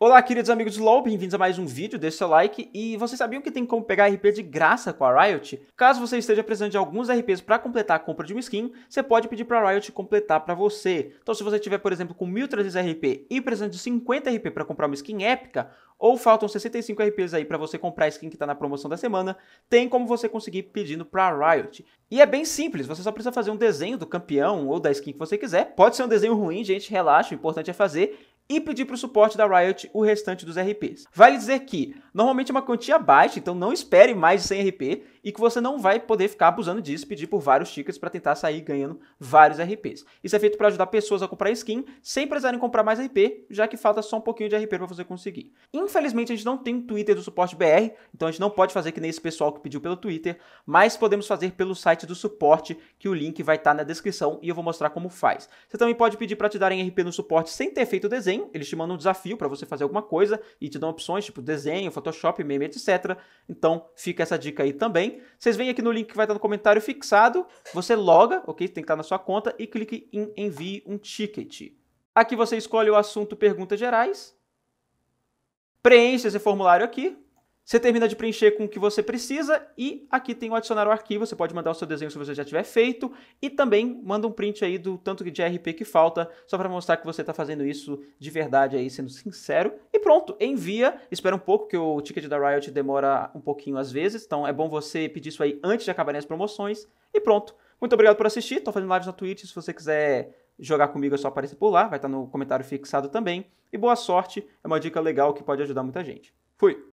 Olá, queridos amigos do LoL, bem-vindos a mais um vídeo, deixe seu like, e vocês sabiam que tem como pegar RP de graça com a Riot? Caso você esteja precisando de alguns RPs para completar a compra de uma skin, você pode pedir para a Riot completar para você. Então se você tiver, por exemplo, com 1.300 RP e precisando de 50 RP para comprar uma skin épica, ou faltam 65 RPs aí para você comprar a skin que está na promoção da semana, tem como você conseguir pedindo para a Riot. E é bem simples, você só precisa fazer um desenho do campeão ou da skin que você quiser. Pode ser um desenho ruim, gente, relaxa, o importante é fazer e pedir para o suporte da Riot o restante dos RPs. Vale dizer que Normalmente é uma quantia baixa, então não espere mais de 100 RP e que você não vai poder ficar abusando disso, pedir por vários tickets para tentar sair ganhando vários RPs. Isso é feito para ajudar pessoas a comprar skin sem precisarem comprar mais RP, já que falta só um pouquinho de RP para você conseguir. Infelizmente a gente não tem um Twitter do suporte BR, então a gente não pode fazer que nem esse pessoal que pediu pelo Twitter, mas podemos fazer pelo site do suporte, que o link vai estar tá na descrição e eu vou mostrar como faz. Você também pode pedir para te darem RP no suporte sem ter feito o desenho, eles te mandam um desafio para você fazer alguma coisa e te dão opções, tipo desenho, fotografia, Photoshop, meme, etc. Então fica essa dica aí também. Vocês vêm aqui no link que vai estar no comentário fixado, você loga, ok? Tem que estar na sua conta e clique em envie um ticket. Aqui você escolhe o assunto perguntas gerais, preenche esse formulário aqui, você termina de preencher com o que você precisa e aqui tem o adicionar o arquivo, você pode mandar o seu desenho se você já tiver feito e também manda um print aí do tanto de RP que falta, só para mostrar que você está fazendo isso de verdade aí, sendo sincero. E pronto, envia. Espera um pouco que o ticket da Riot demora um pouquinho às vezes, então é bom você pedir isso aí antes de acabarem as promoções. E pronto. Muito obrigado por assistir, estou fazendo lives na Twitch, se você quiser jogar comigo é só aparecer por lá, vai estar tá no comentário fixado também. E boa sorte, é uma dica legal que pode ajudar muita gente. Fui!